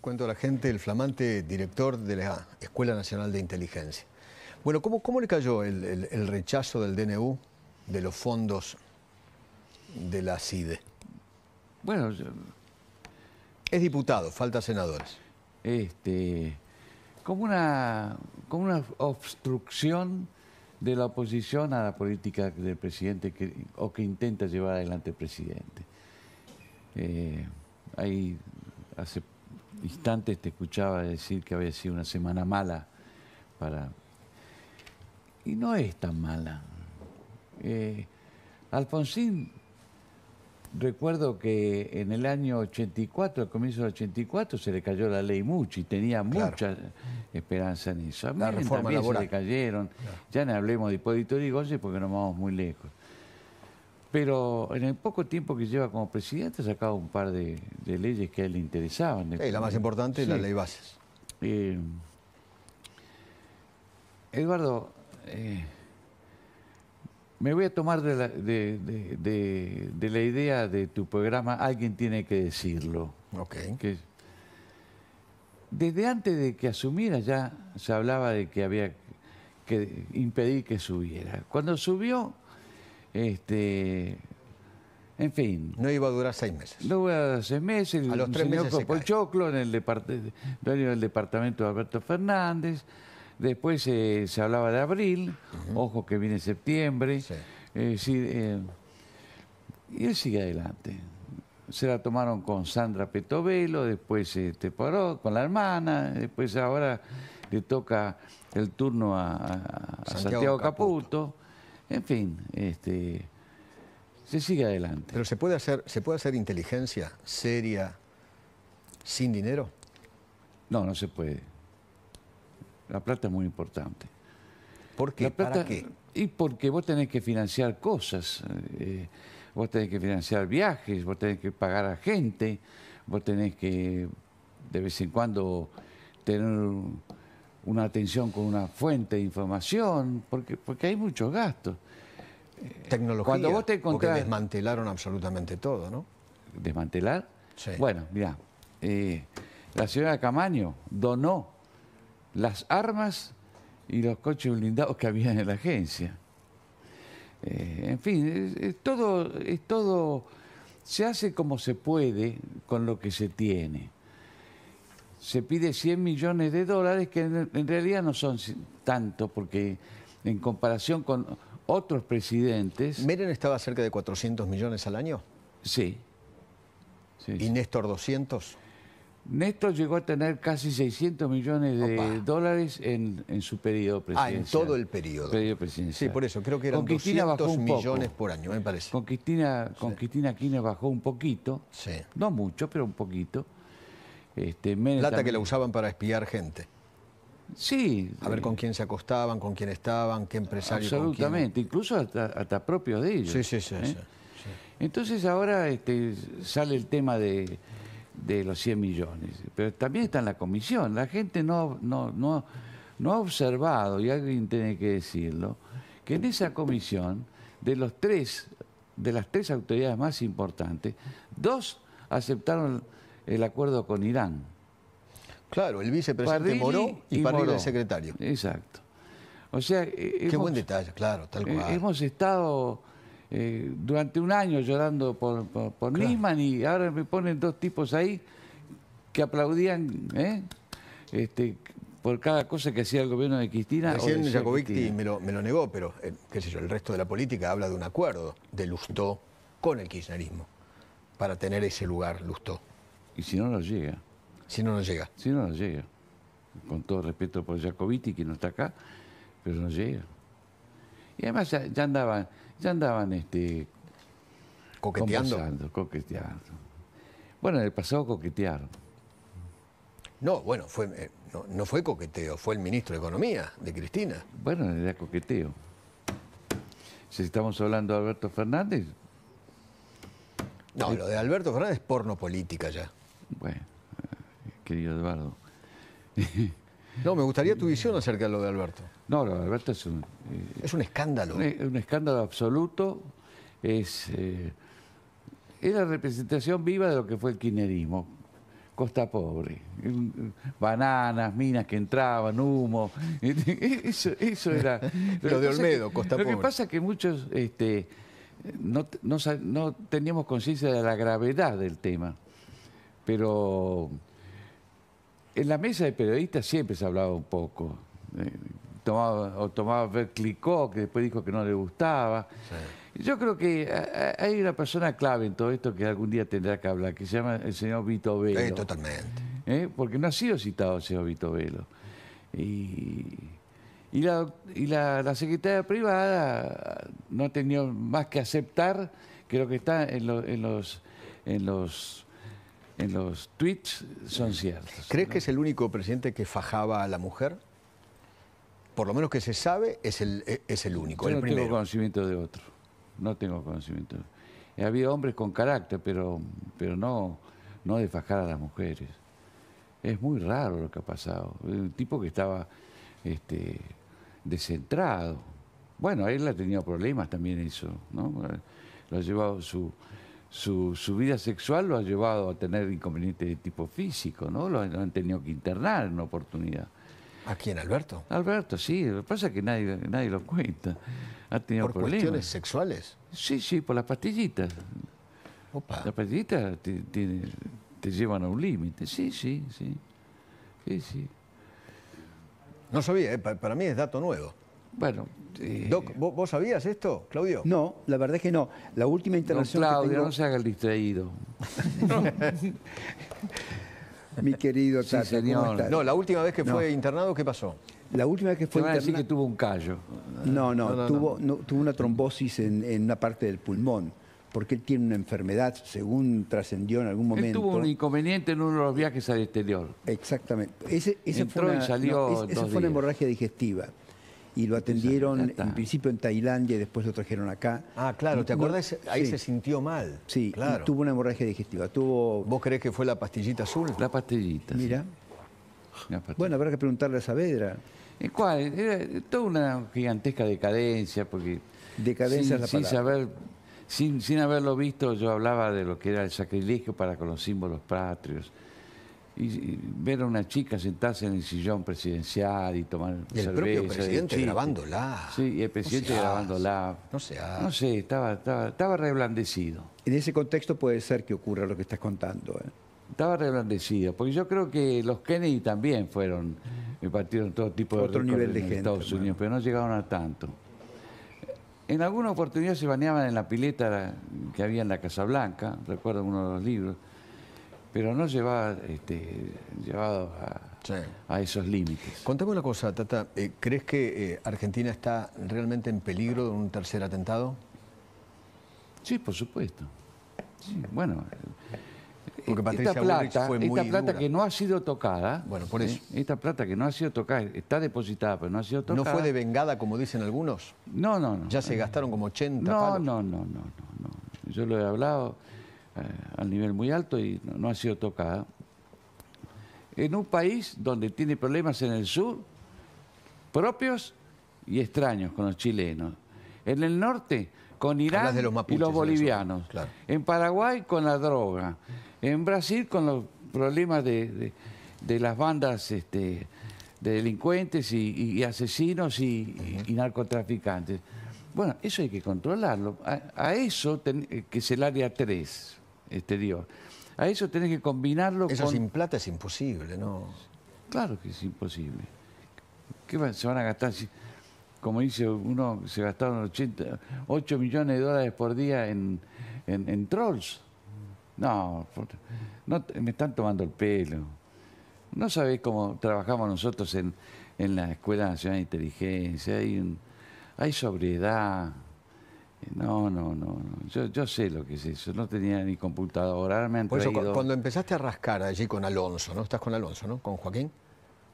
cuento a la gente, el flamante director de la Escuela Nacional de Inteligencia. Bueno, ¿cómo, le cayó el, rechazo del DNU de los fondos de la CIDE? Bueno, es diputado, falta senadores. Este, como una, como una obstrucción de la oposición a la política del presidente o que intenta llevar adelante el presidente. Eh, ahí hace instantes te escuchaba decir que había sido una semana mala para... Y no es tan mala. Eh, Alfonsín, recuerdo que en el año 84, al comienzo del 84, se le cayó la ley mucho y tenía mucha esperanza en eso. A mí la se le cayeron. Ya no hablemos de Hipólito Yrigoyen porque nos vamos muy lejos. Pero en el poco tiempo que lleva como presidente ha sacado un par de, leyes que a él le interesaban. la más importante es la ley bases. Eh, Eduardo, eh, me voy a tomar de la, idea de tu programa, alguien tiene que decirlo. Ok. desde antes de que asumiera ya se hablaba de que había que impedir que subiera. Cuando subió, este, en fin. No iba a durar seis meses. No iba a durar seis meses. A los tres meses. por Choclo, en el del departamento de Alberto Fernández. Después eh, se hablaba de abril, ojo que viene septiembre. Eh, eh, y él sigue adelante. Se la tomaron con Sandra Petovelo, después te este, paró con la hermana, después ahora le toca el turno a, Santiago, Caputo en fin, este, se sigue adelante. Pero ¿se puede hacer, ¿se puede hacer inteligencia seria sin dinero? No, no se puede. La plata es muy importante. ¿Por qué? ¿Para qué? Y porque vos tenés que financiar cosas. Eh, vos tenés que financiar viajes, vos tenés que pagar a gente, vos tenés que de vez en cuando tener una atención con una fuente de información, porque, porque hay muchos gastos. Tecnología, Cuando vos te encontrás... porque desmantelaron absolutamente todo, ¿no? ¿Desmantelar? Sí. Bueno, mira, eh, la señora Camaño donó las armas y los coches blindados que había en la agencia. Eh, en fin, todo, es todo, se hace como se puede con lo que se tiene se pide 100 millones de dólares, que en, realidad no son tanto, porque en comparación con otros presidentes... Meren estaba cerca de 400 millones al año? Sí. ¿Y Néstor 200? Néstor llegó a tener casi 600 millones de dólares en, su periodo presidencial. Ah, en todo el periodo. Sí, por eso, creo que eran 200 millones por año, me parece. Con Cristina, con Cristina bajó un poquito, sí. no mucho, pero un poquito. Este, Plata que la usaban para espiar gente. Sí. A ver eh, con quién se acostaban, con quién estaban, qué empresario. Absolutamente, incluso hasta, hasta propios de ellos. Sí, sí, sí. ¿eh? Entonces ahora este, sale el tema de, los 100 millones, pero también está en la comisión. La gente no, no, no, no ha observado, y alguien tiene que decirlo, que en esa comisión, de, los tres, de las tres autoridades más importantes, dos aceptaron el acuerdo con Irán. Claro, el vicepresidente Moró y, y el secretario. Exacto. O sea, eh, qué buen detalle, claro, tal eh, cual. hemos estado eh, durante un año llorando por, Nisman y ahora me ponen dos tipos ahí que aplaudían, este, por cada cosa que hacía el gobierno de Cristina. Recién Jacobicti me lo, negó, pero qué yo, el resto de la política habla de un acuerdo de Lustó con el kirchnerismo para tener ese lugar Lustó. Y si no, no llega. Si no, no llega. Si no, no llega. Con todo respeto por Jacobiti, que no está acá, pero no llega. Y además ya, andaban, ya andaban este, coqueteando. Coqueteando. Bueno, en el pasado coquetearon. No, bueno, fue, eh, no, fue coqueteo, fue el ministro de Economía de Cristina. Bueno, era coqueteo. Si estamos hablando de Alberto Fernández. No, lo de Alberto Fernández es porno política ya. Bueno, eh, querido Eduardo. No, me gustaría tu visión acerca de lo de Alberto. No, lo de Alberto es un... Eh, es un escándalo. Un, escándalo absoluto. Es, eh, es la representación viva de lo que fue el kirchnerismo. Costa Pobre. Bananas, minas que entraban, humo. Eso, era... lo, de Olmedo, Costa Pobre. Lo que pasa es que muchos este, no teníamos conciencia de la gravedad del tema pero en la mesa de periodistas siempre se hablaba un poco. Eh, tomaba, o Clicó, que después dijo que no le gustaba. Yo creo que eh, eh, hay una persona clave en todo esto que algún día tendrá que hablar, que se llama el señor Vito Velo. Sí, totalmente. Porque no ha sido citado el señor Vito Velo. Y, la, secretaria privada no ha tenido más que aceptar que lo que está en los en los en los tweets son ciertos. ¿Crees que es el único presidente que fajaba a la mujer? Por lo menos que se sabe, es el, e, es el único. el no tengo conocimiento de otro. No tengo conocimiento. Eh, habido hombres con carácter, pero, pero no, no de fajar a las mujeres. Es muy raro lo que ha pasado. Un tipo que estaba este, descentrado. Bueno, él ha tenido problemas también eso, ¿no? Lo ha llevado su, su, su, vida sexual lo ha llevado a tener inconvenientes de tipo físico, ¿no? Lo, han tenido que internar en una oportunidad. ¿A quién, Alberto? Alberto, sí. Lo que pasa es que nadie, nadie lo cuenta. tenido ¿Por cuestiones sexuales? Sí, sí, por las pastillitas. Opa. Las pastillitas te, te, llevan a un límite. Sí, sí, sí. Sí, No sabía, eh, para mí es dato nuevo. Bueno. Eh, ¿vos, sabías esto, Claudio? No, la verdad es que no. La última intervención. No, Claudio, no se haga el distraído. Mi querido Tata, No, la última vez que fue internado, ¿qué pasó? La última vez que fue internado... que tuvo un callo. No, no, tuvo, una trombosis en, una parte del pulmón porque él tiene una enfermedad, según trascendió en algún momento. tuvo un inconveniente en uno de los viajes al exterior. Exactamente. salió esa fue una hemorragia digestiva y lo atendieron en principio en Tailandia y después lo trajeron acá. Ah, claro, ¿te acuerdas? Ahí se sintió mal. Sí, claro. tuvo una hemorragia digestiva. Tuvo... ¿Vos crees que fue la pastillita azul? La pastillita. Mira. Bueno, habrá que preguntarle a Saavedra. ¿Cuál? Era toda una gigantesca decadencia, porque. Decadencia sin, la saber, sin, sin haberlo visto, yo hablaba de lo que era el sacrilegio para con los símbolos patrios y ver a una chica sentarse en el sillón presidencial y tomar el propio presidente grabándola. Sí, y el presidente grabándola. No sé. No sé, estaba, estaba, estaba reblandecido. En ese contexto puede ser que ocurra lo que estás contando. ¿eh? Estaba reblandecido, porque yo creo que los Kennedy también fueron, partieron todo tipo de Otro nivel de en Estados Unidos, pero no llegaron a tanto. En alguna oportunidad se bañaban en la pileta que había en la Casa Blanca, recuerdo uno de los libros, pero no llevados este, a, esos límites. Contame una cosa, Tata, eh, ¿crees que eh, Argentina está realmente en peligro de un tercer atentado? Sí, por supuesto. Sí, bueno, Porque eh, esta plata, esta plata que no ha sido tocada, bueno, por eso. esta plata que no ha sido tocada, está depositada, pero no ha sido tocada. ¿No fue de vengada, como dicen algunos? No, no, no. Ya se gastaron como 80 No, no, no, no, no. Yo lo he hablado eh, al nivel muy alto y no, ha sido tocada. En un país donde tiene problemas en el sur, propios y extraños con los chilenos. En el norte, con Irán y los bolivianos. En Paraguay, con la droga. En Brasil, con los problemas de, de, las bandas este, de delincuentes y, asesinos y, narcotraficantes. Bueno, eso hay que controlarlo. A, eso eh, que es el área 3 este Dios. A eso tenés que combinarlo eso con... Eso sin plata es imposible, ¿no? Claro que es imposible. ¿Qué se van a gastar? Si, como dice uno, se gastaron 80, 8 millones de dólares por día en, trolls. No, no, me están tomando el pelo. No sabés cómo trabajamos nosotros en, en la Escuela Nacional de Inteligencia. Hay, hay sobriedad. No, no, no. Yo, sé lo que es eso. No tenía ni computadora. me han Por eso, cuando empezaste a rascar allí con Alonso, ¿no? Estás con Alonso, ¿no? Con Joaquín.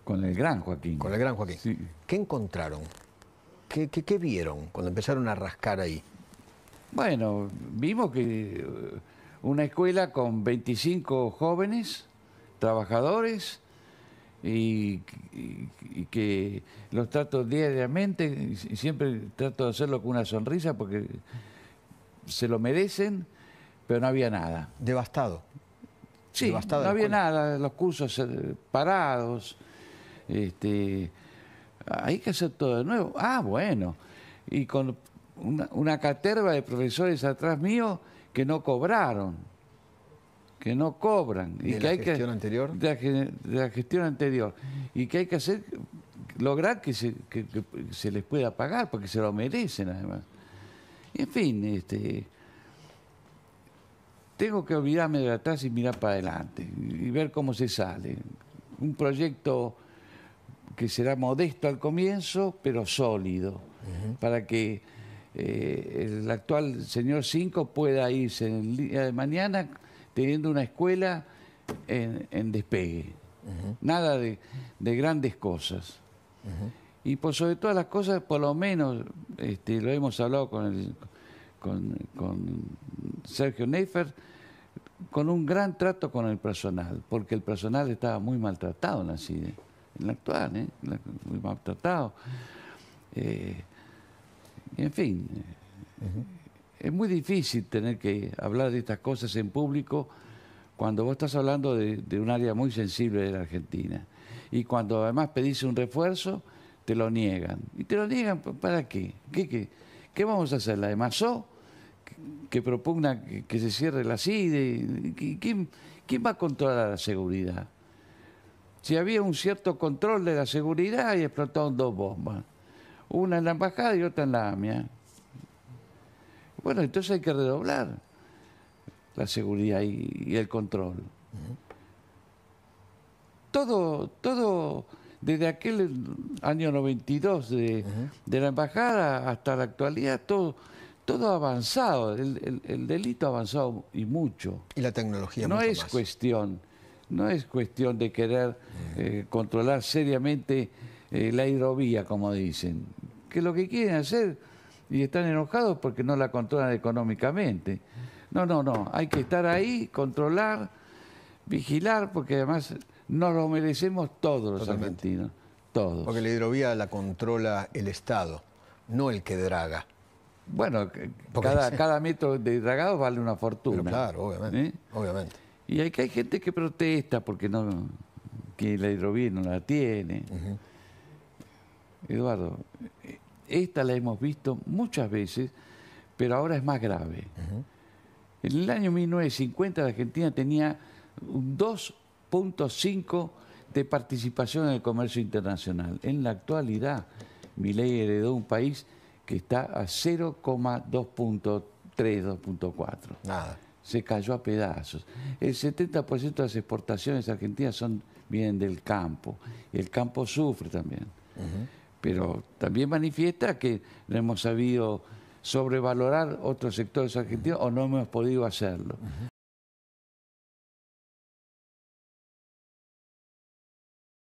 Con el gran Joaquín. Con el gran Joaquín. ¿Qué encontraron? ¿Qué, qué, vieron cuando empezaron a rascar ahí? Bueno, vimos que eh, una escuela con 25 jóvenes, trabajadores, y, que los trato diariamente, y siempre trato de hacerlo con una sonrisa porque se lo merecen, pero no había nada. Devastado. Sí, no había nada, los cursos eh, parados, este, hay que hacer todo de nuevo. Ah, bueno, y con una caterva de profesores atrás mío que no cobraron que no cobran. ¿De y la gestión anterior? De la, gestión anterior. Y que hay que hacer, lograr que se, les pueda pagar, porque se lo merecen además. En fin, este, tengo que olvidarme de atrás y mirar para adelante y ver cómo se sale. Un proyecto que será modesto al comienzo, pero sólido, para que eh, el actual señor 5 pueda irse el de mañana teniendo una escuela en, despegue. Nada de, grandes cosas. Y por sobre todas las cosas, por lo menos, este, lo hemos hablado con, Sergio Neifer, con un gran trato con el personal, porque el personal estaba muy maltratado en la e, en la actual, ¿eh? muy maltratado. Eh, en fin. Es muy difícil tener que hablar de estas cosas en público cuando vos estás hablando de, un área muy sensible de la Argentina. Y cuando además pedís un refuerzo, te lo niegan. ¿Y te lo niegan para qué? ¿Qué, qué? qué vamos a hacer? ¿La de que propugna que, se cierre la CIDE. ¿Quién, ¿Quién, va a controlar la seguridad? Si había un cierto control de la seguridad y explotaron dos bombas, una en la embajada y otra en la AMIA. Bueno, entonces hay que redoblar la seguridad y, el control. Todo, todo, desde aquel año 92 de, de la embajada hasta la actualidad, todo, todo avanzado, el, delito ha delito avanzado y mucho. Y la tecnología. No es cuestión, no es cuestión de querer eh, controlar seriamente eh, la hidrovía, como dicen. Que lo que quieren hacer y están enojados porque no la controlan económicamente. No, no, no, hay que estar ahí, controlar, vigilar, porque además nos lo merecemos todos los argentinos, todos. Porque la hidrovía la controla el Estado, no el que draga. Bueno, cada, cada metro de dragado vale una fortuna. claro, ¿Eh? obviamente, Y hay, hay gente que protesta porque no que la hidrovía no la tiene. Eduardo, esta la hemos visto muchas veces, pero ahora es más grave. En el año 1950 la Argentina tenía un 2.5 de participación en el comercio internacional. En la actualidad, mi ley heredó un país que está a 0,2.3, 2.4. Se cayó a pedazos. El 70% de las exportaciones argentinas son, vienen del campo. El campo sufre también pero también manifiesta que no hemos sabido sobrevalorar otros sectores argentinos o no hemos podido hacerlo.